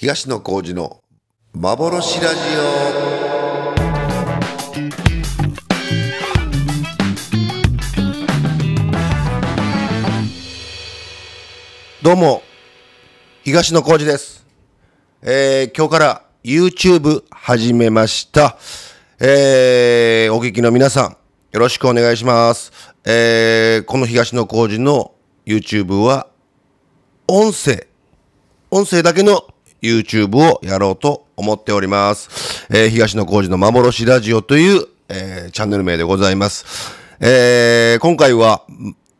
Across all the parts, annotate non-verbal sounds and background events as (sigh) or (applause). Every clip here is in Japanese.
東野幸治の幻ラジオどうも東野幸治です、えー、今日から YouTube 始めました、えー、お聞きの皆さんよろしくお願いします、えー、この東野幸治の YouTube は音声音声だけの YouTube をやろうと思っております。えー、東野幸治の幻ラジオという、えー、チャンネル名でございます。えー、今回は、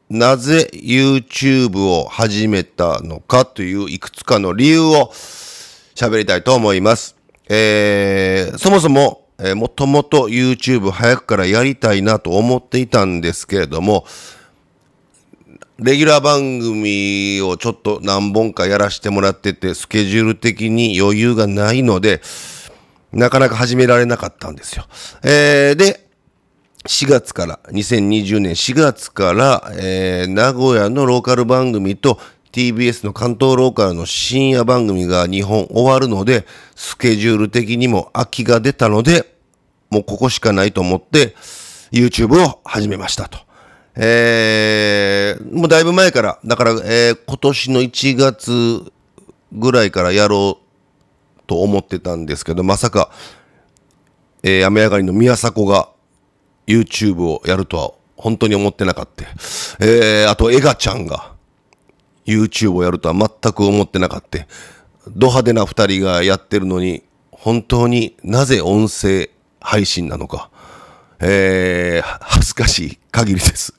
なぜ YouTube を始めたのかといういくつかの理由を喋りたいと思います。えー、そもそも、えー、もともと YouTube 早くからやりたいなと思っていたんですけれども、レギュラー番組をちょっと何本かやらせてもらってて、スケジュール的に余裕がないので、なかなか始められなかったんですよ。えー、で、4月から、2020年4月から、えー、名古屋のローカル番組と TBS の関東ローカルの深夜番組が日本終わるので、スケジュール的にも空きが出たので、もうここしかないと思って、YouTube を始めましたと。えー、もうだいぶ前から、だから、えー、今年の1月ぐらいからやろうと思ってたんですけど、まさか、えー、雨上がりの宮迫が YouTube をやるとは本当に思ってなかった。えー、あと、エガちゃんが YouTube をやるとは全く思ってなかった。ド派手な二人がやってるのに、本当になぜ音声配信なのか。えー、恥ずかしい限りです。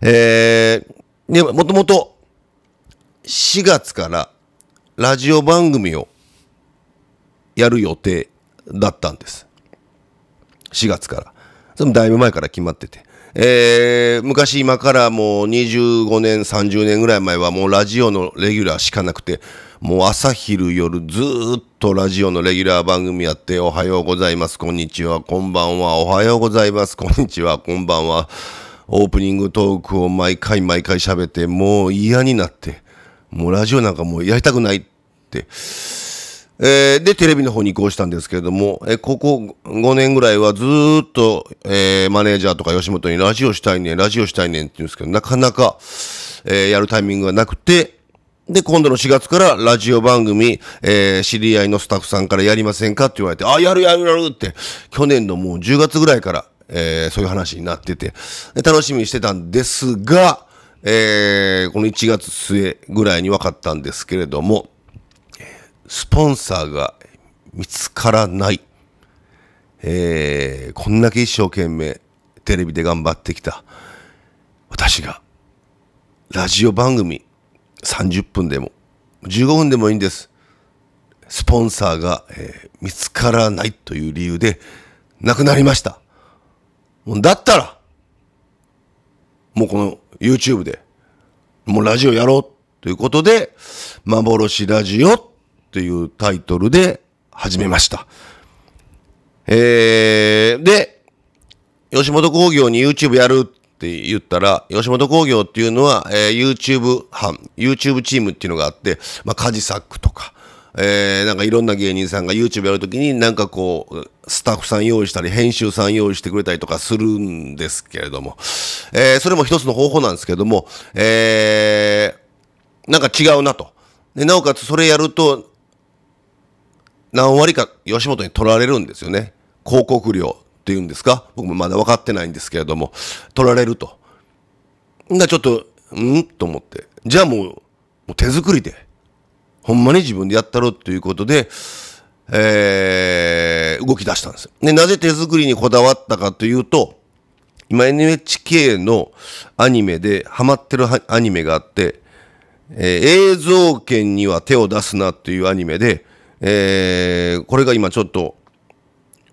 えー、で、もともと4月からラジオ番組をやる予定だったんです。4月から。それだいぶ前から決まってて。えー、昔今からもう25年、30年ぐらい前はもうラジオのレギュラーしかなくて、もう朝昼夜ずっとラジオのレギュラー番組やって、おはようございます、こんにちは、こんばんは、おはようございます、こんにちは、こんばんは。オープニングトークを毎回毎回喋って、もう嫌になって、もうラジオなんかもうやりたくないって。えー、で、テレビの方に移行したんですけれども、えここ5年ぐらいはずっと、えー、マネージャーとか吉本にラジオしたいねん、ラジオしたいねんって言うんですけど、なかなか、えやるタイミングがなくて、で、今度の4月からラジオ番組、えー、知り合いのスタッフさんからやりませんかって言われて、あ、やるやるやるって、去年のもう10月ぐらいから、えー、そういう話になってて、楽しみにしてたんですが、えー、この1月末ぐらいに分かったんですけれども、スポンサーが見つからない。えー、こんだけ一生懸命テレビで頑張ってきた私がラジオ番組30分でも15分でもいいんですスポンサーが、えー、見つからないという理由でなくなりましただったらもうこの YouTube でもうラジオやろうということで幻ラジオというタイトルで始めました。えー、で、吉本興業に YouTube やるって言ったら、吉本興業っていうのは、えー、YouTube 班、YouTube チームっていうのがあって、まあ、カジサックとか、えー、なんかいろんな芸人さんが YouTube やるときになんかこう、スタッフさん用意したり、編集さん用意してくれたりとかするんですけれども、えー、それも一つの方法なんですけども、えー、なんか違うなと。で、なおかつそれやると、何割か吉本に取られるんですよね。広告料。っていうんですか僕もまだ分かってないんですけれども、取られると。がちょっと、んと思って。じゃあもう、もう手作りで、ほんまに自分でやったろっていうことで、えー、動き出したんです。で、なぜ手作りにこだわったかというと、今 NHK のアニメでハマってるアニメがあって、えー、映像権には手を出すなというアニメで、えー、これが今ちょっと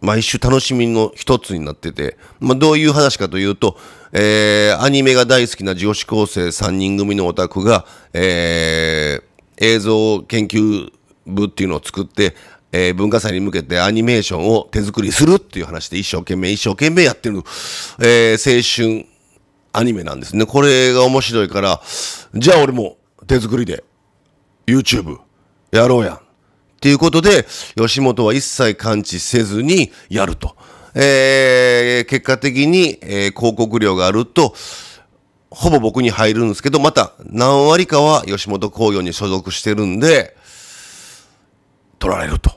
毎週楽しみの一つになってて、まあ、どういう話かというと、えー、アニメが大好きな女子高生3人組のオタクが、えー、映像研究部っていうのを作って、えー、文化祭に向けてアニメーションを手作りするっていう話で一生懸命一生懸命やってる、えー、青春アニメなんですね。これが面白いから、じゃあ俺も手作りで YouTube やろうやん。っていうことで、吉本は一切感知せずにやると。えー、結果的に、えー、広告料があると、ほぼ僕に入るんですけど、また何割かは吉本興業に所属してるんで、取られると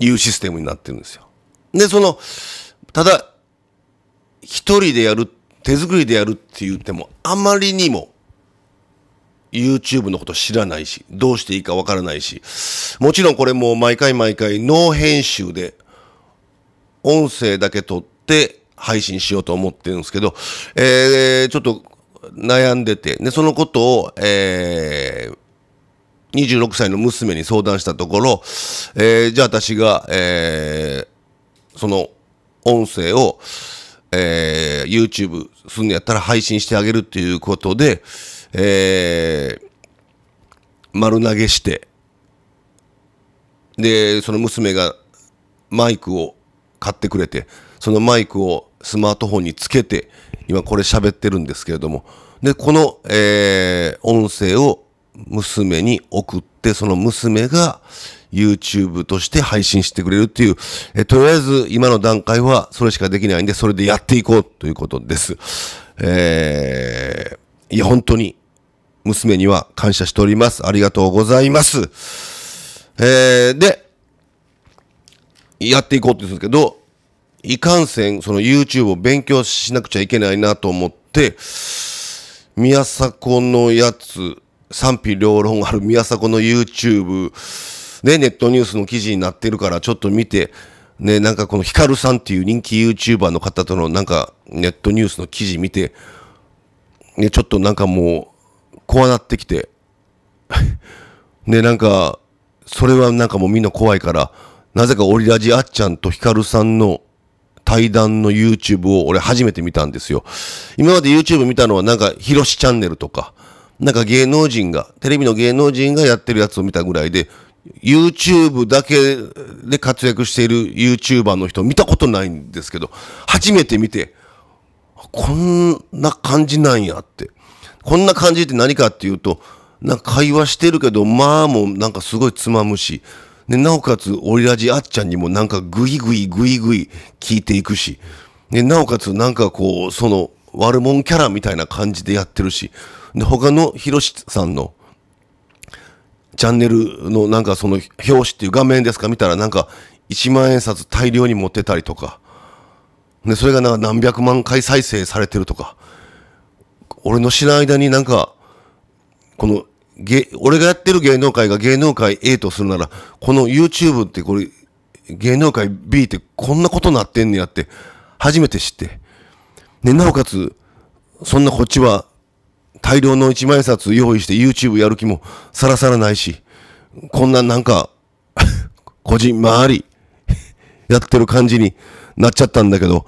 いうシステムになってるんですよ。で、その、ただ、一人でやる、手作りでやるって言っても、あまりにも YouTube のこと知らないし、どうしていいかわからないし、もちろんこれも毎回毎回ノー編集で、音声だけ撮って配信しようと思ってるんですけど、えー、ちょっと悩んでて、で、そのことを、えー、26歳の娘に相談したところ、えー、じゃあ私が、えー、その音声を、えー、YouTube すんのやったら配信してあげるっていうことで、えー、丸投げして、で、その娘がマイクを買ってくれて、そのマイクをスマートフォンにつけて、今これ喋ってるんですけれども、で、この、えー、音声を娘に送って、その娘が YouTube として配信してくれるっていう、えとりあえず今の段階はそれしかできないんで、それでやっていこうということです。えー、いや、本当に娘には感謝しております。ありがとうございます。えー、で、やっていこうって言うんですけど、いかんせん、その YouTube を勉強しなくちゃいけないなと思って、宮迫のやつ、賛否両論ある宮迫の YouTube、ね、ネットニュースの記事になってるから、ちょっと見て、ね、なんかこのヒカルさんっていう人気 YouTuber の方とのなんかネットニュースの記事見て、ね、ちょっとなんかもう、こうなってきて (laughs) で、なんか、それはなんかもうみんな怖いから、なぜかオリラジあっちゃんとヒカルさんの対談の YouTube を俺初めて見たんですよ。今まで YouTube 見たのはなんか、ヒロシチャンネルとか、なんか芸能人が、テレビの芸能人がやってるやつを見たぐらいで、YouTube だけで活躍している YouTuber の人見たことないんですけど、初めて見て、こんな感じなんやって。こんな感じって何かっていうと、なんか会話してるけど、まあもうなんかすごいつまむし、で、なおかつ、オリラジあっちゃんにもなんかグイグイグイグイ聞いていくし、で、なおかつなんかこう、その、悪者キャラみたいな感じでやってるし、で、他のひろしさんの、チャンネルのなんかその表紙っていう画面ですか見たらなんか1万円札大量に持ってたりとか、で、それがなんか何百万回再生されてるとか、俺の知らん間になんか、この、芸、俺がやってる芸能界が芸能界 A とするなら、この YouTube ってこれ、芸能界 B ってこんなことなってんねやって、初めて知って。ね、なおかつ、そんなこっちは、大量の一万札用意して YouTube やる気もさらさらないし、こんななんか (laughs) こじんまりやってる感じになっちゃったんだけど、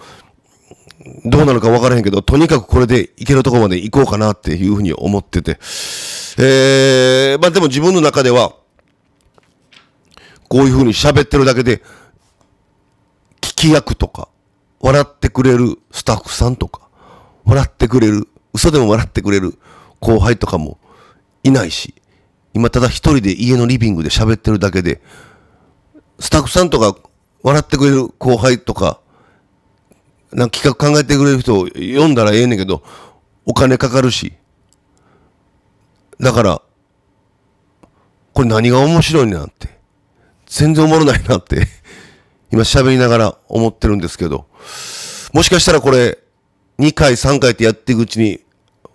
どうなるか分からへんけど、とにかくこれでいけるとこまで行こうかなっていうふうに思ってて。えー、まあでも自分の中では、こういうふうに喋ってるだけで、聞き役とか、笑ってくれるスタッフさんとか、笑ってくれる、嘘でも笑ってくれる後輩とかもいないし、今ただ一人で家のリビングで喋ってるだけで、スタッフさんとか笑ってくれる後輩とか、なんか企画考えてくれる人を読んだらええねんけど、お金かかるし。だから、これ何が面白いなって。全然おもろないなって。今喋りながら思ってるんですけど。もしかしたらこれ、2回3回ってやっていくうちに、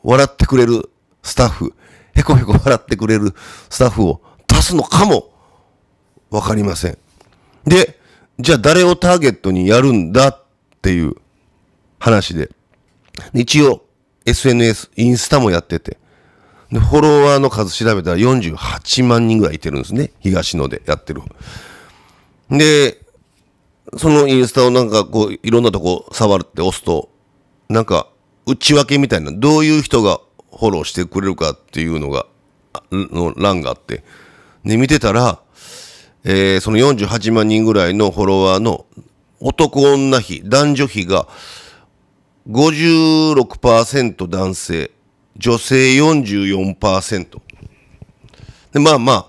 笑ってくれるスタッフ、へこへこ笑ってくれるスタッフを足すのかも、わかりません。で、じゃあ誰をターゲットにやるんだっていう話で。一応、SNS、インスタもやってて。で、フォロワーの数調べたら48万人ぐらいいてるんですね。東野でやってる。で、そのインスタをなんかこう、いろんなとこ触って押すと、なんか、内訳みたいな、どういう人がフォローしてくれるかっていうのが、の欄があって。で、見てたら、えー、その48万人ぐらいのフォロワーの男女比、男女比が56%男性、女性44%。で、まあまあ、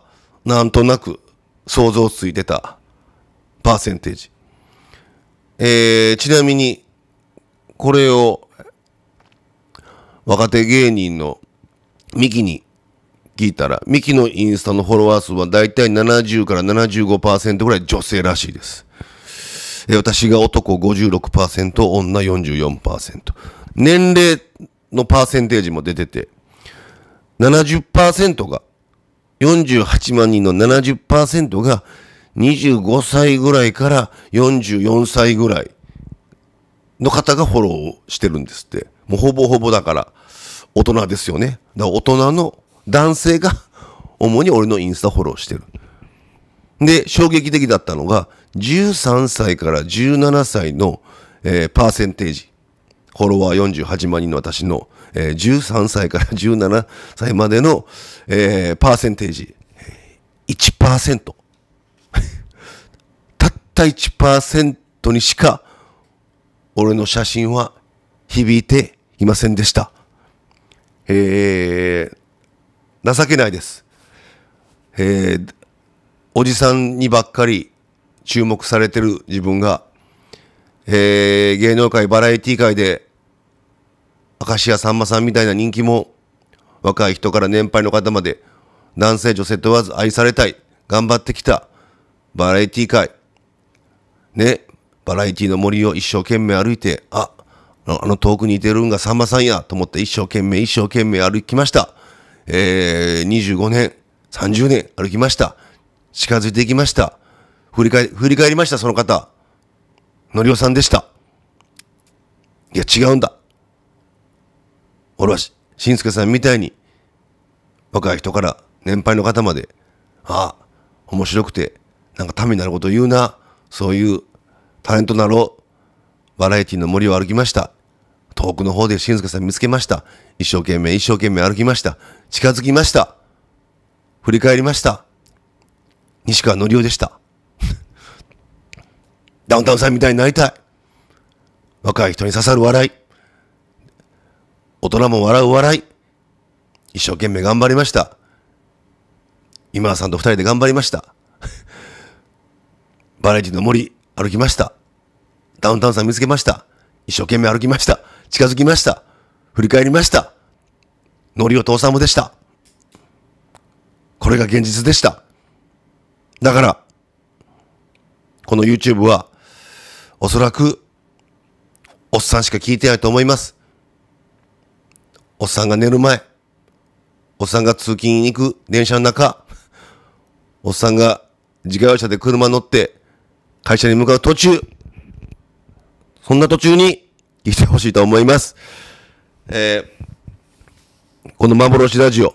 なんとなく想像ついてたパーセンテージ。えー、ちなみに、これを若手芸人のミキに聞いたら、ミキのインスタのフォロワー数はだいたい70から75%ぐらい女性らしいです。私が男56%、女44%。年齢のパーセンテージも出てて、70%が、48万人の70%が、25歳ぐらいから44歳ぐらいの方がフォローしてるんですって。もうほぼほぼだから、大人ですよね。だから大人の男性が主に俺のインスタフォローしてる。で、衝撃的だったのが、13歳から17歳の、えー、パーセンテージ。フォロワー48万人の私の、えー、13歳から17歳までの、えー、パーセンテージ。1%。たった1%にしか、俺の写真は響いていませんでした。えー、情けないです。えーおじさんにばっかり注目されてる自分が、えー、芸能界、バラエティ界で、明石家さんまさんみたいな人気も、若い人から年配の方まで、男性、女性問わず愛されたい、頑張ってきた、バラエティ界、ね、バラエティの森を一生懸命歩いて、あ、あの遠くにいてるんがさんまさんやと思って一生懸命一生懸命歩きました。えー、25年、30年歩きました。近づいていきました。振り返、振り返りました、その方。のりおさんでした。いや、違うんだ。俺は、しんすけさんみたいに、若い人から年配の方まで、ああ、面白くて、なんかためになること言うな、そういうタレントなろう、バラエティの森を歩きました。遠くの方でしんすけさん見つけました。一生懸命、一生懸命歩きました。近づきました。振り返りました。西川のりおでした。ダウンタウンさんみたいになりたい。若い人に刺さる笑い。大人も笑う笑い。一生懸命頑張りました。今田さんと二人で頑張りました。バラエティの森歩きました。ダウンタウンさん見つけました。一生懸命歩きました。近づきました。振り返りました。ノリオ父さんもでした。これが現実でした。だから、この YouTube は、おそらく、おっさんしか聞いてないと思います。おっさんが寝る前、おっさんが通勤に行く電車の中、おっさんが自家用車で車乗って会社に向かう途中、そんな途中に来てほしいと思います。えー、この幻ラジオ、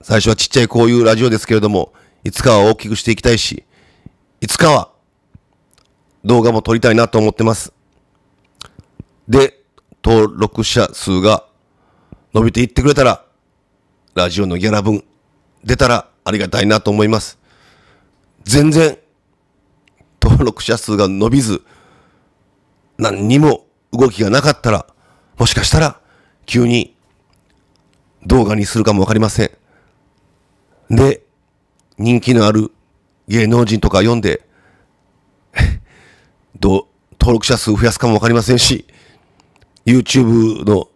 最初はちっちゃいこういうラジオですけれども、いつかは大きくしていきたいし、いつかは動画も撮りたいなと思ってます。で、登録者数が伸びていってくれたら、ラジオのギャラ分出たらありがたいなと思います。全然、登録者数が伸びず、何にも動きがなかったら、もしかしたら、急に動画にするかもわかりません。で、人気のある芸能人とか読んで、(laughs) どう、登録者数増やすかもわかりませんし、YouTube の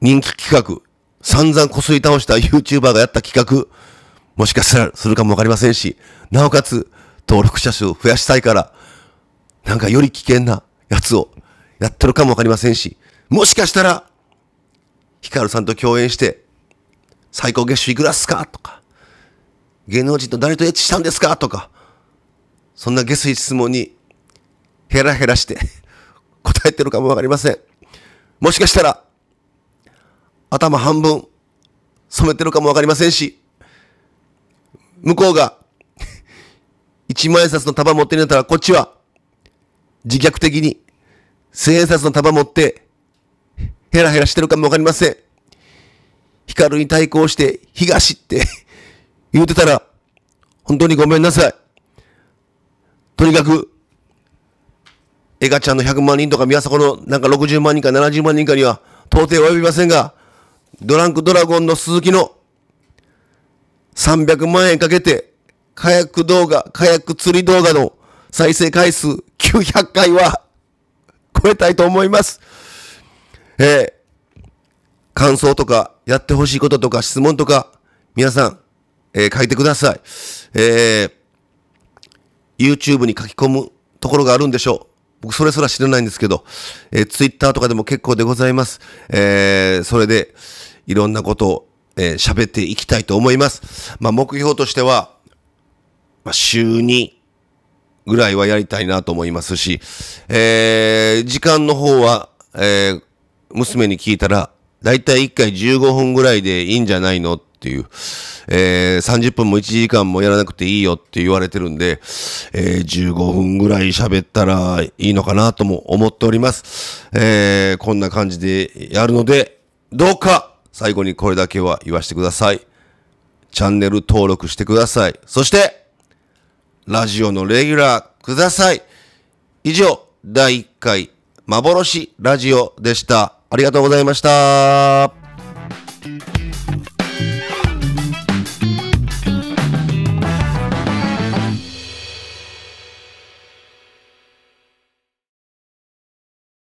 人気企画、散々こすり倒した YouTuber がやった企画、もしかしたらするかもわかりませんし、なおかつ登録者数を増やしたいから、なんかより危険なやつをやってるかもわかりませんし、もしかしたら、ヒカルさんと共演して、最高月収いくらっすかとか、芸能人と誰とエッチしたんですかとか、そんな下水質問に、ヘラヘラして (laughs) 答えてるかもわかりません。もしかしたら、頭半分染めてるかもわかりませんし、向こうが (laughs) 一万円札の束持ってるんだったら、こっちは、自虐的に、千円札の束持って、ヘラヘラしてるかもわかりません。光に対抗して、東って言うてたら、本当にごめんなさい。とにかく、エガちゃんの100万人とか宮迫のなんか60万人か70万人かには到底及びませんが、ドランクドラゴンの鈴木の300万円かけて、火薬動画、火薬釣り動画の再生回数900回は超えたいと思います。えー、感想とか、やってほしいこととか、質問とか、皆さん、えー、書いてください。えー、YouTube に書き込むところがあるんでしょう。僕それすら知らないんですけど、えー、Twitter とかでも結構でございます。えー、それで、いろんなことを、えー、喋っていきたいと思います。まあ、目標としては、まあ、週2ぐらいはやりたいなと思いますし、えー、時間の方は、えー、娘に聞いたら、だいたい1回15分ぐらいでいいんじゃないのっっていう、えー、30分も1時間もやらなくていいよって言われてるんで、えー、15分ぐらい喋ったらいいのかなとも思っております。えー、こんな感じでやるので、どうか最後にこれだけは言わせてください。チャンネル登録してください。そして、ラジオのレギュラーください。以上、第1回幻ラジオでした。ありがとうございました。